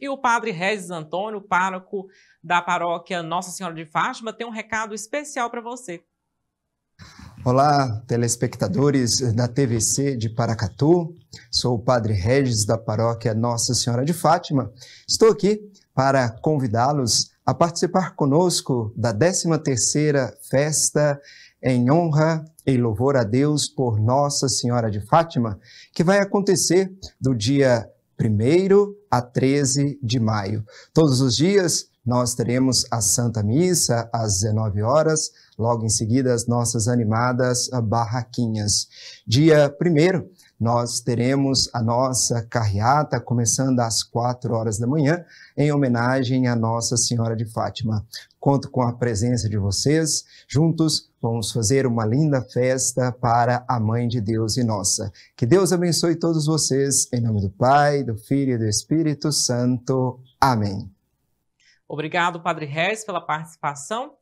E o padre Regis Antônio, pároco da paróquia Nossa Senhora de Fátima, tem um recado especial para você. Olá, telespectadores da TVC de Paracatu. Sou o padre Regis da paróquia Nossa Senhora de Fátima. Estou aqui para convidá-los a participar conosco da 13ª festa em honra e louvor a Deus por Nossa Senhora de Fátima, que vai acontecer do dia 1 a 13 de maio. Todos os dias, nós teremos a Santa Missa às 19 horas, logo em seguida as nossas animadas ah, barraquinhas. Dia 1 nós teremos a nossa carreata começando às 4 horas da manhã, em homenagem à Nossa Senhora de Fátima. Conto com a presença de vocês. Juntos vamos fazer uma linda festa para a Mãe de Deus e nossa. Que Deus abençoe todos vocês, em nome do Pai, do Filho e do Espírito Santo. Amém. Obrigado, Padre Reis, pela participação.